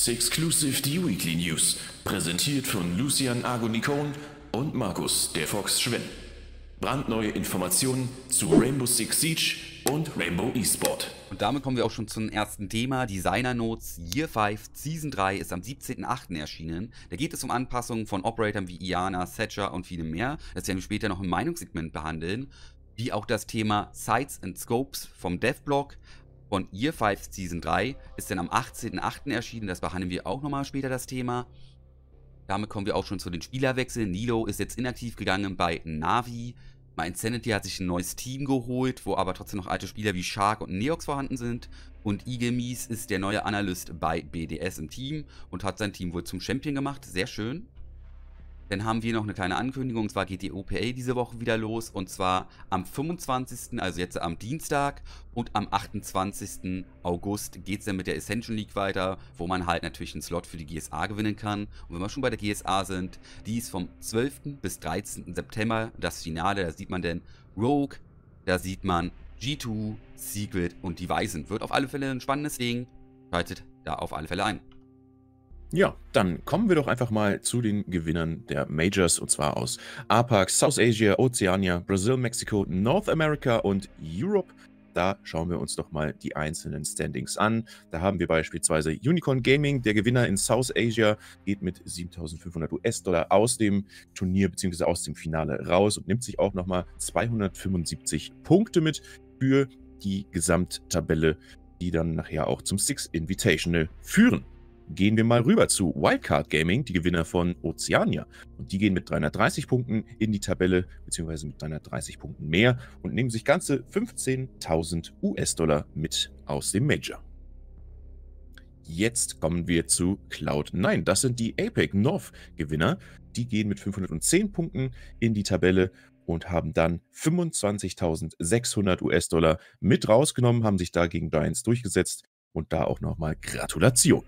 Sexclusive die Weekly News, präsentiert von Lucian Agonikon und Markus der Fox Schwenn. Brandneue Informationen zu Rainbow Six Siege und Rainbow Esport. Und damit kommen wir auch schon zum ersten Thema. Designer Notes Year 5 Season 3 ist am 17.08. erschienen. Da geht es um Anpassungen von Operatoren wie Iana, Thatcher und vielem mehr. Das werden wir später noch im Meinungssegment behandeln. Wie auch das Thema Sites and Scopes vom Dev-Blog, von Year 5 Season 3 ist dann am 18.08. erschienen. Das behandeln wir auch nochmal später das Thema. Damit kommen wir auch schon zu den Spielerwechseln. Nilo ist jetzt inaktiv gegangen bei Navi. Mein Sanity hat sich ein neues Team geholt, wo aber trotzdem noch alte Spieler wie Shark und Neox vorhanden sind. Und Igemis ist der neue Analyst bei BDS im Team und hat sein Team wohl zum Champion gemacht. Sehr schön. Dann haben wir noch eine kleine Ankündigung, und zwar geht die OPA diese Woche wieder los, und zwar am 25., also jetzt am Dienstag, und am 28. August geht es dann mit der Ascension League weiter, wo man halt natürlich einen Slot für die GSA gewinnen kann. Und wenn wir schon bei der GSA sind, die ist vom 12. bis 13. September das Finale, da sieht man dann Rogue, da sieht man G2, Secret und die Weisen. Wird auf alle Fälle ein spannendes Ding, schaltet da auf alle Fälle ein. Ja, dann kommen wir doch einfach mal zu den Gewinnern der Majors und zwar aus APAC, South Asia, Oceania, Brasil, Mexiko, North America und Europe. Da schauen wir uns doch mal die einzelnen Standings an. Da haben wir beispielsweise Unicorn Gaming, der Gewinner in South Asia, geht mit 7500 US-Dollar aus dem Turnier bzw. aus dem Finale raus und nimmt sich auch nochmal 275 Punkte mit für die Gesamttabelle, die dann nachher auch zum Six Invitational führen gehen wir mal rüber zu Wildcard Gaming, die Gewinner von Oceania. Und die gehen mit 330 Punkten in die Tabelle, beziehungsweise mit 330 Punkten mehr und nehmen sich ganze 15.000 US-Dollar mit aus dem Major. Jetzt kommen wir zu Cloud9. Das sind die APEC North Gewinner. Die gehen mit 510 Punkten in die Tabelle und haben dann 25.600 US-Dollar mit rausgenommen, haben sich da gegen Giants durchgesetzt. Und da auch nochmal Gratulation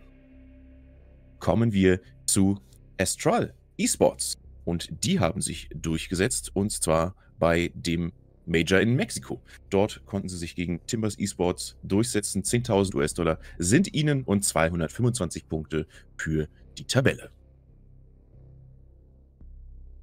kommen wir zu Astral Esports. Und die haben sich durchgesetzt und zwar bei dem Major in Mexiko. Dort konnten sie sich gegen Timbers Esports durchsetzen. 10.000 US-Dollar sind ihnen und 225 Punkte für die Tabelle.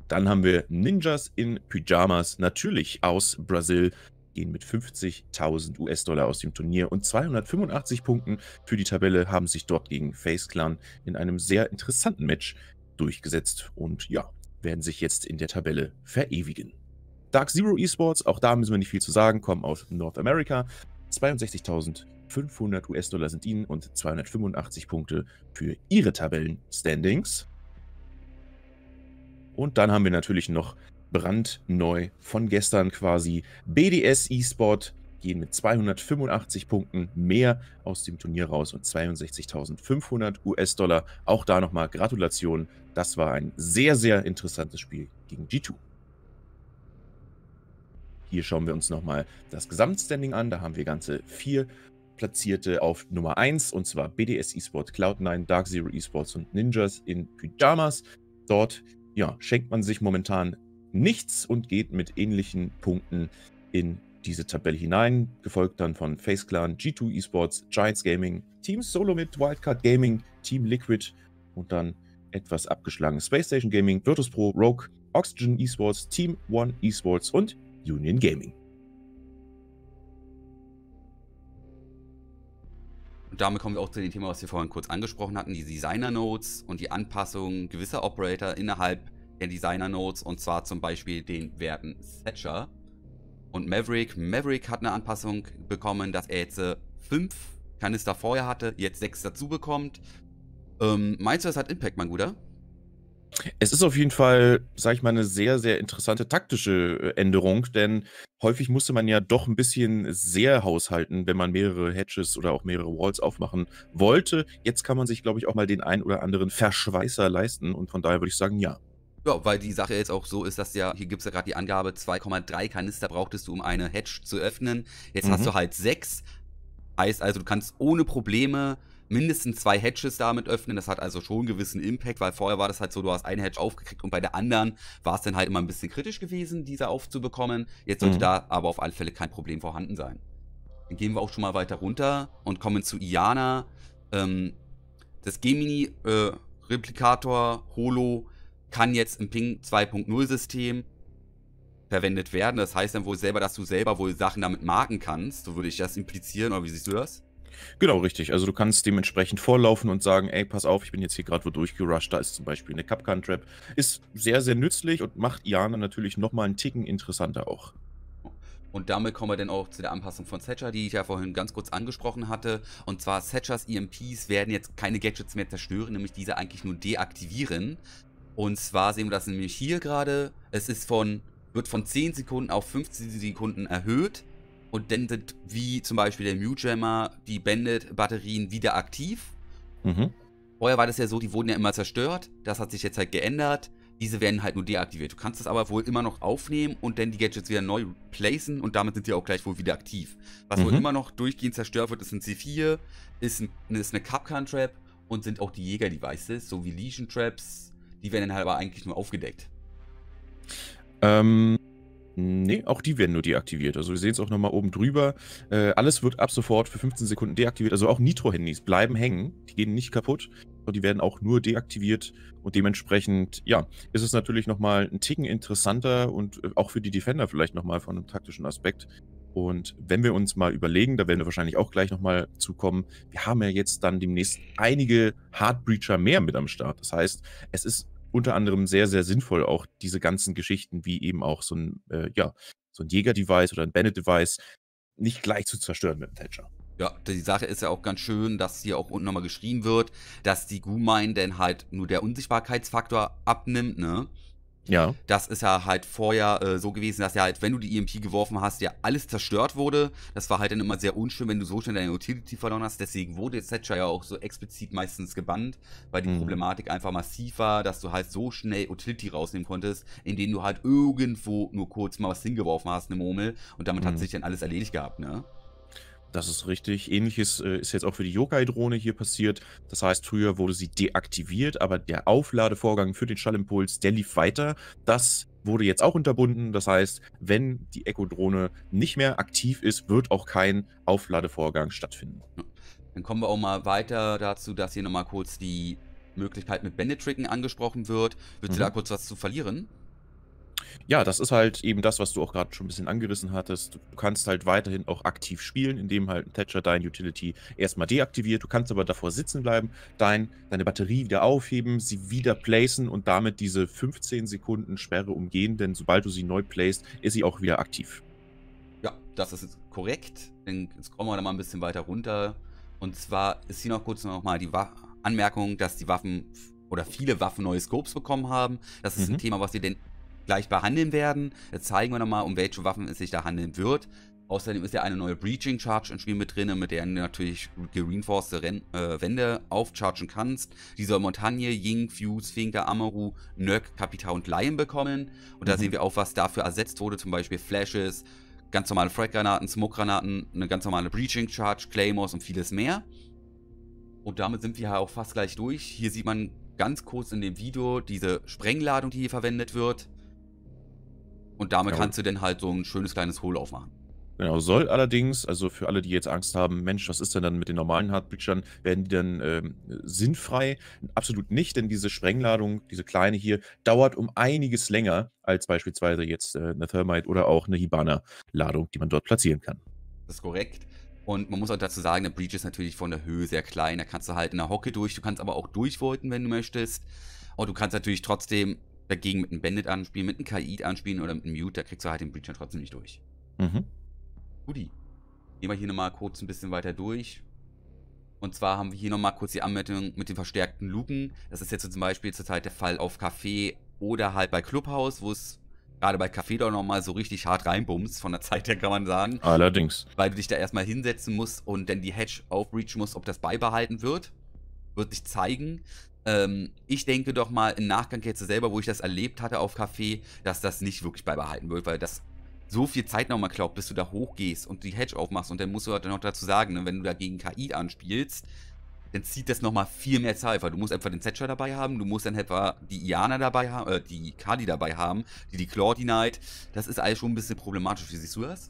Dann haben wir Ninjas in Pyjamas, natürlich aus Brasil, gehen mit 50.000 US-Dollar aus dem Turnier und 285 Punkten für die Tabelle haben sich dort gegen Face Clan in einem sehr interessanten Match durchgesetzt und ja, werden sich jetzt in der Tabelle verewigen. Dark Zero Esports, auch da müssen wir nicht viel zu sagen, kommen aus North America. 62.500 US-Dollar sind ihnen und 285 Punkte für ihre Tabellen-Standings. Und dann haben wir natürlich noch brandneu von gestern quasi. BDS eSport gehen mit 285 Punkten mehr aus dem Turnier raus und 62.500 US-Dollar. Auch da nochmal Gratulation. Das war ein sehr, sehr interessantes Spiel gegen G2. Hier schauen wir uns nochmal das Gesamtstanding an. Da haben wir ganze vier Platzierte auf Nummer 1 und zwar BDS Esport, Cloud9, Dark Zero Esports und Ninjas in Pyjamas. Dort ja, schenkt man sich momentan nichts und geht mit ähnlichen Punkten in diese Tabelle hinein, gefolgt dann von Face Clan, G2 Esports, Giants Gaming, Team Solo mit Wildcard Gaming, Team Liquid und dann etwas abgeschlagen Space Station Gaming, Virtus Pro, Rogue, Oxygen Esports, Team One Esports und Union Gaming. Und damit kommen wir auch zu dem Thema, was wir vorhin kurz angesprochen hatten, die Designer Notes und die Anpassung gewisser Operator innerhalb der Designer Notes und zwar zum Beispiel den Werten Thatcher und Maverick. Maverick hat eine Anpassung bekommen, dass er jetzt äh, fünf Kanister vorher hatte, jetzt sechs dazu bekommt. Ähm, meinst du, das hat Impact, mein Guter? Es ist auf jeden Fall, sag ich mal, eine sehr, sehr interessante taktische äh, Änderung, denn häufig musste man ja doch ein bisschen sehr haushalten, wenn man mehrere Hedges oder auch mehrere Walls aufmachen wollte. Jetzt kann man sich, glaube ich, auch mal den einen oder anderen Verschweißer leisten und von daher würde ich sagen, ja. Ja, weil die Sache jetzt auch so ist, dass ja, hier gibt es ja gerade die Angabe, 2,3 Kanister brauchtest du, um eine Hatch zu öffnen. Jetzt mhm. hast du halt sechs. Heißt also, du kannst ohne Probleme mindestens zwei Hatches damit öffnen. Das hat also schon einen gewissen Impact, weil vorher war das halt so, du hast eine Hatch aufgekriegt und bei der anderen war es dann halt immer ein bisschen kritisch gewesen, diese aufzubekommen. Jetzt sollte mhm. da aber auf alle Fälle kein Problem vorhanden sein. Dann gehen wir auch schon mal weiter runter und kommen zu Iana. Ähm, das Gemini äh, Replikator Holo kann jetzt im Ping 2.0 System verwendet werden. Das heißt dann wohl selber, dass du selber wohl Sachen damit marken kannst. So würde ich das implizieren, oder wie siehst du das? Genau, richtig. Also du kannst dementsprechend vorlaufen und sagen, ey, pass auf, ich bin jetzt hier gerade wo durchgerusht, da ist zum Beispiel eine Capcan-Trap. Ist sehr, sehr nützlich und macht Iana natürlich nochmal einen Ticken interessanter auch. Und damit kommen wir dann auch zu der Anpassung von Setcher, die ich ja vorhin ganz kurz angesprochen hatte. Und zwar Setchers EMPs werden jetzt keine Gadgets mehr zerstören, nämlich diese eigentlich nur deaktivieren. Und zwar sehen wir das nämlich hier gerade. Es ist von, wird von 10 Sekunden auf 15 Sekunden erhöht. Und dann sind, wie zum Beispiel der Mewjammer, die Bandit-Batterien wieder aktiv. Mhm. Vorher war das ja so, die wurden ja immer zerstört. Das hat sich jetzt halt geändert. Diese werden halt nur deaktiviert. Du kannst das aber wohl immer noch aufnehmen und dann die Gadgets wieder neu placen und damit sind die auch gleich wohl wieder aktiv. Was mhm. wohl immer noch durchgehend zerstört wird, ist ein C4, ist, ein, ist eine Capcan-Trap und sind auch die Jäger-Devices, so wie Legion-Traps, die werden dann halt aber eigentlich nur aufgedeckt. Ähm, nee, auch die werden nur deaktiviert. Also wir sehen es auch nochmal oben drüber. Äh, alles wird ab sofort für 15 Sekunden deaktiviert. Also auch Nitro-Handys bleiben hängen. Die gehen nicht kaputt. Und die werden auch nur deaktiviert. Und dementsprechend, ja, ist es natürlich nochmal ein Ticken interessanter und äh, auch für die Defender vielleicht nochmal von einem taktischen Aspekt, und wenn wir uns mal überlegen, da werden wir wahrscheinlich auch gleich nochmal zukommen, wir haben ja jetzt dann demnächst einige Hardbreacher mehr mit am Start. Das heißt, es ist unter anderem sehr, sehr sinnvoll, auch diese ganzen Geschichten wie eben auch so ein, äh, ja, so ein Jäger-Device oder ein Bennett-Device nicht gleich zu zerstören mit dem Thatcher. Ja, die Sache ist ja auch ganz schön, dass hier auch unten nochmal geschrieben wird, dass die Gumine denn halt nur der Unsichtbarkeitsfaktor abnimmt, ne? Ja. Das ist ja halt vorher äh, so gewesen, dass ja halt, wenn du die EMP geworfen hast, ja alles zerstört wurde. Das war halt dann immer sehr unschön, wenn du so schnell deine Utility verloren hast. Deswegen wurde Thatcher ja auch so explizit meistens gebannt, weil die mhm. Problematik einfach massiv war, dass du halt so schnell Utility rausnehmen konntest, indem du halt irgendwo nur kurz mal was hingeworfen hast, eine Murmel. Und damit mhm. hat sich dann alles erledigt gehabt, ne? Das ist richtig. Ähnliches äh, ist jetzt auch für die Yokai-Drohne hier passiert. Das heißt, früher wurde sie deaktiviert, aber der Aufladevorgang für den Schallimpuls, der lief weiter. Das wurde jetzt auch unterbunden. Das heißt, wenn die Echo-Drohne nicht mehr aktiv ist, wird auch kein Aufladevorgang stattfinden. Dann kommen wir auch mal weiter dazu, dass hier nochmal kurz die Möglichkeit mit Bandit-Tricken angesprochen wird. Würdest mhm. du da kurz was zu verlieren? Ja, das ist halt eben das, was du auch gerade schon ein bisschen angerissen hattest. Du kannst halt weiterhin auch aktiv spielen, indem halt ein Thatcher dein Utility erstmal deaktiviert. Du kannst aber davor sitzen bleiben, dein, deine Batterie wieder aufheben, sie wieder placen und damit diese 15 Sekunden Sperre umgehen, denn sobald du sie neu placest, ist sie auch wieder aktiv. Ja, das ist korrekt. Jetzt kommen wir da mal ein bisschen weiter runter. Und zwar ist hier noch kurz nochmal die Wa Anmerkung, dass die Waffen oder viele Waffen neue Scopes bekommen haben. Das ist mhm. ein Thema, was wir den gleich behandeln werden. Jetzt zeigen wir nochmal, um welche Waffen es sich da handeln wird. Außerdem ist ja eine neue Breaching Charge im Spiel mit drin, mit der du natürlich gereinforcete äh, Wände aufchargen kannst. Die soll Montagne, Ying, Fuse, Finker, Amaru, Nöck, Kapital und Lion bekommen. Und da mhm. sehen wir auch, was dafür ersetzt wurde, zum Beispiel Flashes, ganz normale Frag-Granaten, Smoke-Granaten, eine ganz normale Breaching Charge, Claymores und vieles mehr. Und damit sind wir ja auch fast gleich durch. Hier sieht man ganz kurz in dem Video diese Sprengladung, die hier verwendet wird. Und damit ja, kannst du dann halt so ein schönes kleines Hole aufmachen. Genau, soll allerdings, also für alle, die jetzt Angst haben, Mensch, was ist denn dann mit den normalen Hardbreachern, werden die dann ähm, sinnfrei? Absolut nicht, denn diese Sprengladung, diese kleine hier, dauert um einiges länger als beispielsweise jetzt äh, eine Thermite oder auch eine Hibana-Ladung, die man dort platzieren kann. Das ist korrekt. Und man muss auch dazu sagen, der Breach ist natürlich von der Höhe sehr klein. Da kannst du halt in der Hocke durch, du kannst aber auch durchwolten, wenn du möchtest. Und du kannst natürlich trotzdem dagegen mit einem Bandit anspielen, mit einem Kaid anspielen oder mit einem Mute, da kriegst du halt den Breacher trotzdem nicht durch. Mhm. Guti. Gehen wir hier nochmal kurz ein bisschen weiter durch. Und zwar haben wir hier nochmal kurz die Anmeldung mit den verstärkten Luken. Das ist jetzt so zum Beispiel zurzeit der Fall auf Café oder halt bei Clubhouse, wo es gerade bei Café doch nochmal so richtig hart reinbumst, von der Zeit her kann man sagen. Allerdings. Weil du dich da erstmal hinsetzen musst und dann die Hedge aufreachen musst, ob das beibehalten wird. Wird sich zeigen. Ähm, ich denke doch mal im Nachgang jetzt selber, wo ich das erlebt hatte auf Café, dass das nicht wirklich beibehalten wird, weil das so viel Zeit nochmal glaubt, bis du da hochgehst und die Hedge aufmachst. Und dann musst du halt noch dazu sagen, ne, wenn du da gegen KI anspielst, dann zieht das nochmal viel mehr Zeit, weil du musst etwa den Thatcher dabei haben, du musst dann etwa die Iana dabei haben, äh, die Kali dabei haben, die die Claudinite. Das ist alles schon ein bisschen problematisch. Wie siehst du das?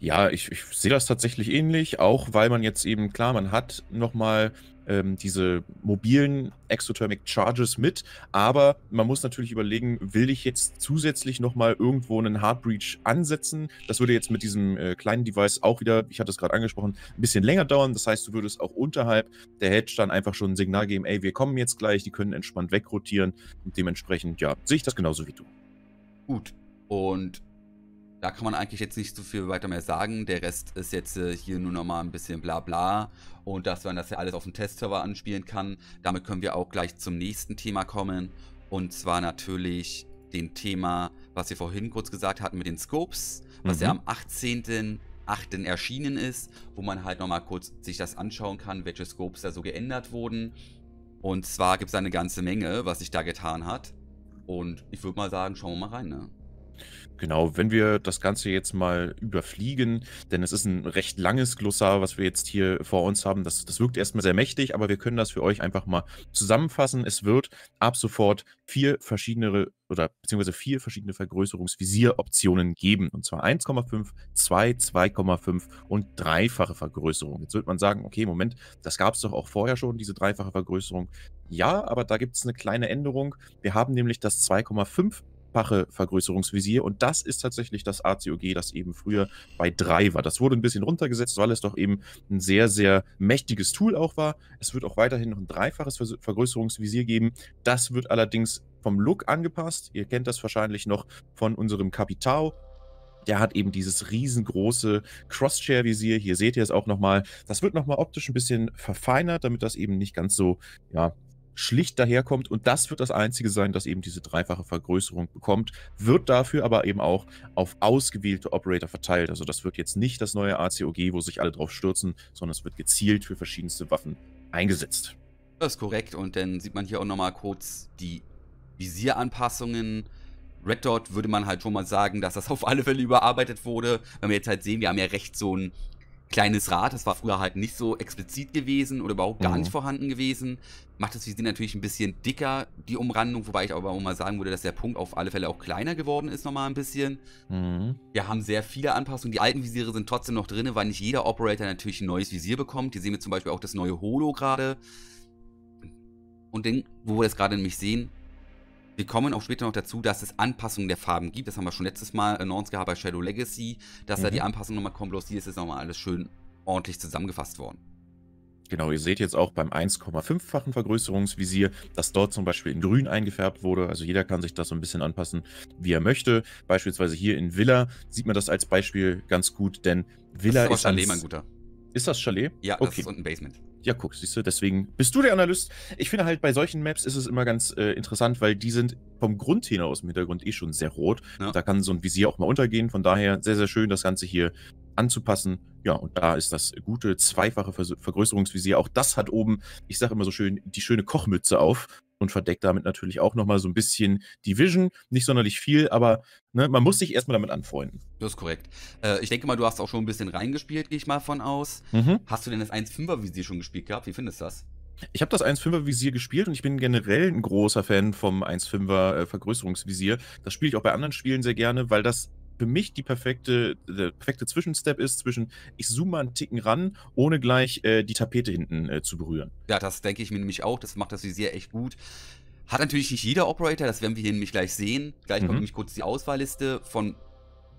Ja, ich, ich sehe das tatsächlich ähnlich, auch weil man jetzt eben, klar, man hat nochmal ähm, diese mobilen Exothermic Charges mit. Aber man muss natürlich überlegen, will ich jetzt zusätzlich nochmal irgendwo einen Hard ansetzen? Das würde jetzt mit diesem äh, kleinen Device auch wieder, ich hatte es gerade angesprochen, ein bisschen länger dauern. Das heißt, du würdest auch unterhalb der Hedge dann einfach schon ein Signal geben, ey, wir kommen jetzt gleich, die können entspannt wegrotieren. Und dementsprechend, ja, sehe ich das genauso wie du. Gut. Und da kann man eigentlich jetzt nicht so viel weiter mehr sagen. Der Rest ist jetzt äh, hier nur noch mal ein bisschen bla bla. Und dass man das ja alles auf dem Testserver anspielen kann. Damit können wir auch gleich zum nächsten Thema kommen. Und zwar natürlich dem Thema, was wir vorhin kurz gesagt hatten mit den Scopes. Was mhm. ja am 18. erschienen ist, wo man halt noch mal kurz sich das anschauen kann, welche Scopes da so geändert wurden. Und zwar gibt es eine ganze Menge, was sich da getan hat. Und ich würde mal sagen, schauen wir mal rein, ne? Genau, wenn wir das Ganze jetzt mal überfliegen, denn es ist ein recht langes Glossar, was wir jetzt hier vor uns haben. Das, das wirkt erstmal sehr mächtig, aber wir können das für euch einfach mal zusammenfassen. Es wird ab sofort vier verschiedene oder beziehungsweise vier verschiedene Vergrößerungsvisieroptionen geben. Und zwar 1,5, 2, 2,5 und dreifache Vergrößerung. Jetzt wird man sagen, okay, Moment, das gab es doch auch vorher schon, diese dreifache Vergrößerung. Ja, aber da gibt es eine kleine Änderung. Wir haben nämlich das 2,5 achtfache Vergrößerungsvisier. Und das ist tatsächlich das ACOG, das eben früher bei drei war. Das wurde ein bisschen runtergesetzt, weil es doch eben ein sehr, sehr mächtiges Tool auch war. Es wird auch weiterhin noch ein dreifaches Vergrößerungsvisier geben. Das wird allerdings vom Look angepasst. Ihr kennt das wahrscheinlich noch von unserem Kapitao der hat eben dieses riesengroße Cross-Chair-Visier. Hier seht ihr es auch nochmal. Das wird nochmal optisch ein bisschen verfeinert, damit das eben nicht ganz so, ja, schlicht daherkommt und das wird das einzige sein, das eben diese dreifache Vergrößerung bekommt, wird dafür aber eben auch auf ausgewählte Operator verteilt. Also das wird jetzt nicht das neue ACOG, wo sich alle drauf stürzen, sondern es wird gezielt für verschiedenste Waffen eingesetzt. Das ist korrekt und dann sieht man hier auch nochmal kurz die Visieranpassungen. Red Dot würde man halt schon mal sagen, dass das auf alle Fälle überarbeitet wurde. Wenn wir jetzt halt sehen, wir haben ja recht so ein kleines Rad, das war früher halt nicht so explizit gewesen oder überhaupt gar mhm. nicht vorhanden gewesen. Macht das Visier natürlich ein bisschen dicker, die Umrandung, wobei ich aber auch mal sagen würde, dass der Punkt auf alle Fälle auch kleiner geworden ist, nochmal ein bisschen. Mhm. Wir haben sehr viele Anpassungen. Die alten Visiere sind trotzdem noch drin, weil nicht jeder Operator natürlich ein neues Visier bekommt. Hier sehen wir zum Beispiel auch das neue Holo gerade. Und den, wo wir das gerade nämlich sehen, wir kommen auch später noch dazu, dass es Anpassungen der Farben gibt. Das haben wir schon letztes Mal announced gehabt bei Shadow Legacy, dass mhm. da die mhm. Anpassungen nochmal kommen. Bloß hier ist jetzt nochmal alles schön ordentlich zusammengefasst worden. Genau, ihr seht jetzt auch beim 1,5-fachen Vergrößerungsvisier, dass dort zum Beispiel in grün eingefärbt wurde. Also jeder kann sich das so ein bisschen anpassen, wie er möchte. Beispielsweise hier in Villa sieht man das als Beispiel ganz gut, denn Villa das ist. Aber Chalet, mein Guter. Ist das Chalet? Ja, okay. das ist unten Basement. Ja, guck, siehst du, deswegen bist du der Analyst. Ich finde halt, bei solchen Maps ist es immer ganz äh, interessant, weil die sind vom Grundthema aus im Hintergrund eh schon sehr rot. Ja. Da kann so ein Visier auch mal untergehen. Von daher sehr, sehr schön, das Ganze hier anzupassen. Ja, und da ist das gute zweifache Ver Vergrößerungsvisier. Auch das hat oben, ich sage immer so schön, die schöne Kochmütze auf und verdeckt damit natürlich auch nochmal so ein bisschen die Vision. Nicht sonderlich viel, aber ne, man muss sich erstmal damit anfreunden. Das ist korrekt. Äh, ich denke mal, du hast auch schon ein bisschen reingespielt, gehe ich mal von aus. Mhm. Hast du denn das 1.5er Visier schon gespielt gehabt? Wie findest du das? Ich habe das 1.5er Visier gespielt und ich bin generell ein großer Fan vom 1.5er äh, Vergrößerungsvisier. Das spiele ich auch bei anderen Spielen sehr gerne, weil das für mich die perfekte, der perfekte Zwischenstep ist zwischen, ich zoome mal einen Ticken ran, ohne gleich äh, die Tapete hinten äh, zu berühren. Ja, das denke ich mir nämlich auch. Das macht das Visier echt gut. Hat natürlich nicht jeder Operator, das werden wir hier nämlich gleich sehen. Gleich mhm. kommt nämlich kurz die Auswahlliste von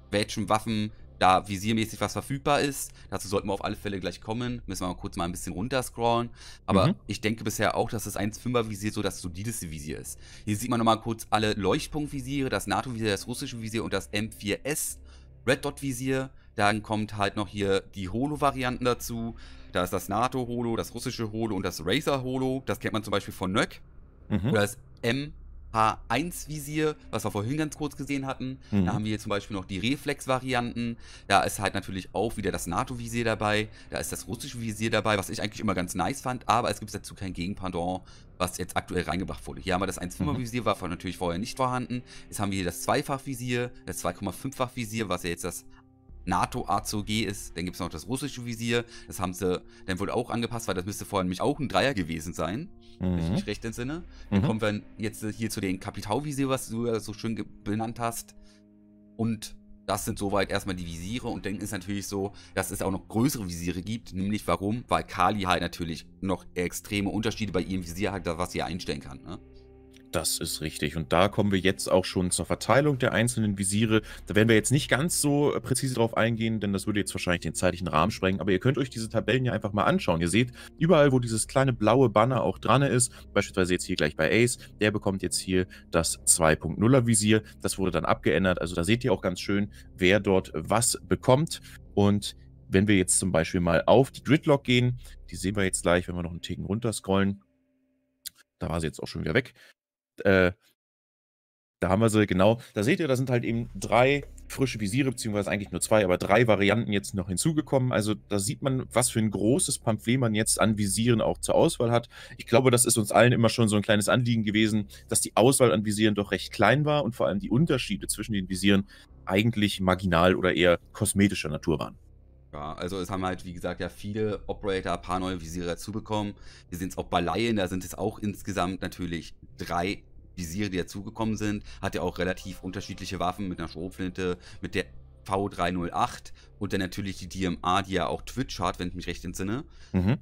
welchen Waffen da visiermäßig was verfügbar ist. Dazu sollten wir auf alle Fälle gleich kommen. Müssen wir mal kurz mal ein bisschen runterscrollen. Aber mhm. ich denke bisher auch, dass das 1.5er Visier so das solideste Visier ist. Hier sieht man nochmal kurz alle Leuchtpunktvisiere, das NATO-Visier, das russische Visier und das M4S Red Dot Visier. Dann kommt halt noch hier die Holo-Varianten dazu. Da ist das NATO-Holo, das russische Holo und das Razer-Holo. Das kennt man zum Beispiel von Nöck. Mhm. Oder das M H1-Visier, was wir vorhin ganz kurz gesehen hatten. Mhm. Da haben wir hier zum Beispiel noch die Reflex-Varianten. Da ist halt natürlich auch wieder das NATO-Visier dabei. Da ist das russische Visier dabei, was ich eigentlich immer ganz nice fand. Aber es gibt dazu kein Gegenpendant, was jetzt aktuell reingebracht wurde. Hier haben wir das 1,5er-Visier, mhm. war natürlich vorher nicht vorhanden. Jetzt haben wir hier das Zweifach-Visier, das 2,5-fach-Visier, was ja jetzt das NATO a g ist, dann gibt es noch das russische Visier, das haben sie dann wohl auch angepasst, weil das müsste vorher nämlich auch ein Dreier gewesen sein mhm. wenn ich mhm. mich recht entsinne. Dann mhm. kommen wir jetzt hier zu den Kapitalvisier, was du ja so schön benannt hast. Und das sind soweit erstmal die Visiere und dann ist natürlich so, dass es auch noch größere Visiere gibt. Nämlich warum? Weil Kali halt natürlich noch extreme Unterschiede bei ihrem Visier hat, was sie einstellen kann. Ne? Das ist richtig. Und da kommen wir jetzt auch schon zur Verteilung der einzelnen Visiere. Da werden wir jetzt nicht ganz so äh, präzise drauf eingehen, denn das würde jetzt wahrscheinlich den zeitlichen Rahmen sprengen. Aber ihr könnt euch diese Tabellen ja einfach mal anschauen. Ihr seht, überall, wo dieses kleine blaue Banner auch dran ist, beispielsweise jetzt hier gleich bei Ace, der bekommt jetzt hier das 2.0er Visier. Das wurde dann abgeändert. Also da seht ihr auch ganz schön, wer dort was bekommt. Und wenn wir jetzt zum Beispiel mal auf die Gridlock gehen, die sehen wir jetzt gleich, wenn wir noch einen Ticken runterscrollen. Da war sie jetzt auch schon wieder weg äh, da haben wir sie, genau. Da seht ihr, da sind halt eben drei frische Visiere, beziehungsweise eigentlich nur zwei, aber drei Varianten jetzt noch hinzugekommen. Also da sieht man, was für ein großes Pamphlet man jetzt an Visieren auch zur Auswahl hat. Ich glaube, das ist uns allen immer schon so ein kleines Anliegen gewesen, dass die Auswahl an Visieren doch recht klein war und vor allem die Unterschiede zwischen den Visieren eigentlich marginal oder eher kosmetischer Natur waren. Ja, also es haben halt, wie gesagt, ja viele Operator ein paar neue Visiere dazu bekommen. Wir sind es auch bei Laien, da sind es auch insgesamt natürlich drei Visiere, die dazugekommen sind. Hat ja auch relativ unterschiedliche Waffen mit einer Schrotflinte, mit der V308 und dann natürlich die DMA, die ja auch Twitch hat, wenn ich mich recht entsinne. Mhm.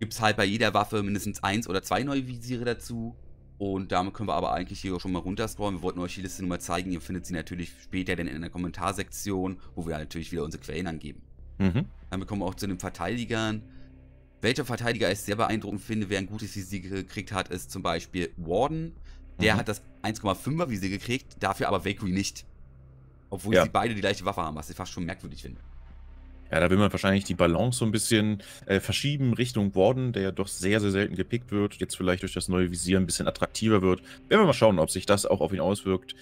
Gibt es halt bei jeder Waffe mindestens eins oder zwei neue Visiere dazu. Und damit können wir aber eigentlich hier auch schon mal runterscrollen. Wir wollten euch die Liste nur mal zeigen. Ihr findet sie natürlich später dann in der Kommentarsektion, wo wir halt natürlich wieder unsere Quellen angeben. Mhm. Dann kommen wir auch zu den Verteidigern. Welcher Verteidiger ich sehr beeindruckend finde, wer ein gutes Visier gekriegt hat, ist zum Beispiel Warden. Der mhm. hat das 1,5er Visier gekriegt, dafür aber Valkyrie nicht. Obwohl ja. sie beide die gleiche Waffe haben, was ich fast schon merkwürdig finde. Ja, da will man wahrscheinlich die Balance so ein bisschen äh, verschieben Richtung Warden, der ja doch sehr, sehr selten gepickt wird, jetzt vielleicht durch das neue Visier ein bisschen attraktiver wird. Werden wir mal schauen, ob sich das auch auf ihn auswirkt.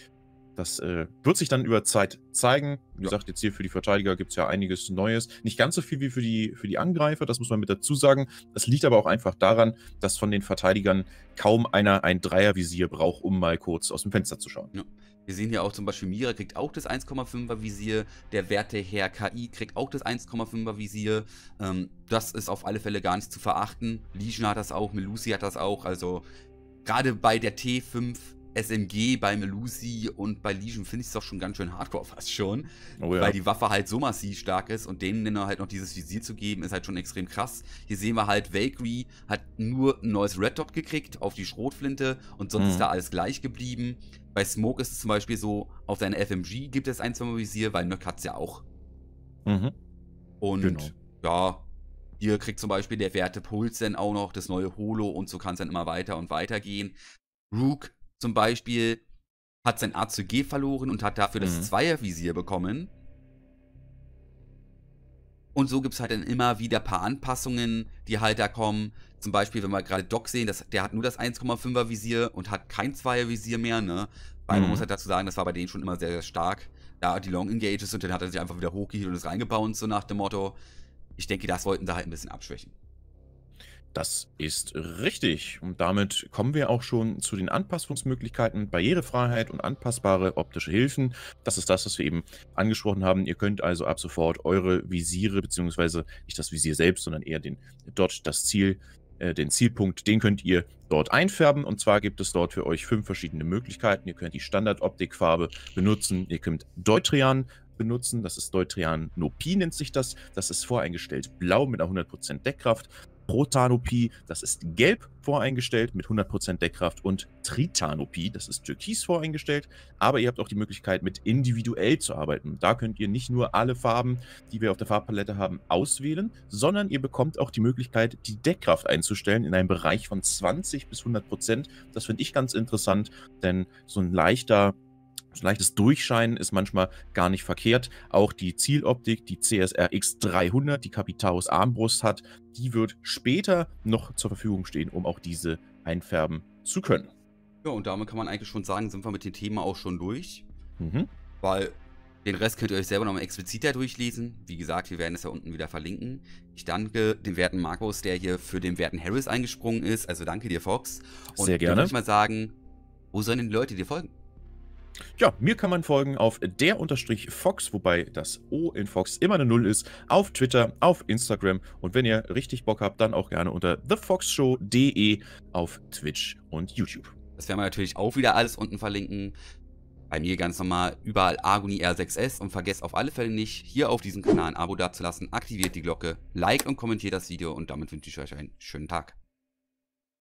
Das äh, wird sich dann über Zeit zeigen. Wie ja. gesagt, jetzt hier für die Verteidiger gibt es ja einiges Neues. Nicht ganz so viel wie für die, für die Angreifer, das muss man mit dazu sagen. Das liegt aber auch einfach daran, dass von den Verteidigern kaum einer ein Dreiervisier braucht, um mal kurz aus dem Fenster zu schauen. Ja. Wir sehen hier auch zum Beispiel, Mira kriegt auch das 1,5er Visier, der Werteherr KI kriegt auch das 1,5er Visier. Ähm, das ist auf alle Fälle gar nicht zu verachten. Legion hat das auch, Melusi hat das auch. Also gerade bei der T5 SMG bei Melusi und bei Legion finde ich es doch schon ganz schön hardcore fast schon. Oh, ja. Weil die Waffe halt so massiv stark ist und denen dann halt noch dieses Visier zu geben, ist halt schon extrem krass. Hier sehen wir halt, Valkyrie hat nur ein neues Red Dot gekriegt auf die Schrotflinte und sonst mhm. ist da alles gleich geblieben. Bei Smoke ist es zum Beispiel so, auf seine FMG gibt es ein, zwei Visier, weil Nöck hat es ja auch. Mhm. Und genau. ja, hier kriegt zum Beispiel der Werte Puls dann auch noch das neue Holo und so kann es dann immer weiter und weiter gehen. Rook zum Beispiel hat sein ACG verloren und hat dafür mhm. das Zweiervisier bekommen. Und so gibt es halt dann immer wieder ein paar Anpassungen, die halt da kommen. Zum Beispiel, wenn wir gerade Doc sehen, das, der hat nur das 1,5er Visier und hat kein Zweiervisier mehr, ne? Weil mhm. man muss halt dazu sagen, das war bei denen schon immer sehr, sehr stark. Da die Long Engages und dann hat er sich einfach wieder hochgehielt und ist reingebaut, so nach dem Motto. Ich denke, das wollten sie halt ein bisschen abschwächen. Das ist richtig. Und damit kommen wir auch schon zu den Anpassungsmöglichkeiten, Barrierefreiheit und anpassbare optische Hilfen. Das ist das, was wir eben angesprochen haben. Ihr könnt also ab sofort eure Visiere, beziehungsweise nicht das Visier selbst, sondern eher den Dodge, das Ziel, äh, den Zielpunkt, den könnt ihr dort einfärben. Und zwar gibt es dort für euch fünf verschiedene Möglichkeiten. Ihr könnt die Standardoptikfarbe benutzen. Ihr könnt Deutrian benutzen. Das ist Deutrian Nopi, nennt sich das. Das ist voreingestellt blau mit einer 100% Deckkraft. Protanopie, das ist gelb voreingestellt mit 100% Deckkraft und Tritanopie, das ist türkis voreingestellt, aber ihr habt auch die Möglichkeit mit individuell zu arbeiten. Da könnt ihr nicht nur alle Farben, die wir auf der Farbpalette haben, auswählen, sondern ihr bekommt auch die Möglichkeit, die Deckkraft einzustellen in einem Bereich von 20 bis 100%. Das finde ich ganz interessant, denn so ein leichter ein leichtes Durchscheinen ist manchmal gar nicht verkehrt. Auch die Zieloptik, die CSR X300, die Capitaos Armbrust hat, die wird später noch zur Verfügung stehen, um auch diese einfärben zu können. Ja, und damit kann man eigentlich schon sagen, sind wir mit dem Thema auch schon durch. Mhm. Weil den Rest könnt ihr euch selber nochmal expliziter durchlesen. Wie gesagt, wir werden es ja unten wieder verlinken. Ich danke dem werten Markus, der hier für den werten Harris eingesprungen ist. Also danke dir, Fox. Und Sehr gerne. Und ich mal sagen, wo sollen denn die Leute dir folgen? Ja, mir kann man folgen auf der-fox, unterstrich wobei das O in Fox immer eine Null ist, auf Twitter, auf Instagram und wenn ihr richtig Bock habt, dann auch gerne unter thefoxshow.de auf Twitch und YouTube. Das werden wir natürlich auch wieder alles unten verlinken. Bei mir ganz normal überall Agony R6S und vergesst auf alle Fälle nicht, hier auf diesem Kanal ein Abo dazulassen, aktiviert die Glocke, liked und kommentiert das Video und damit wünsche ich euch einen schönen Tag.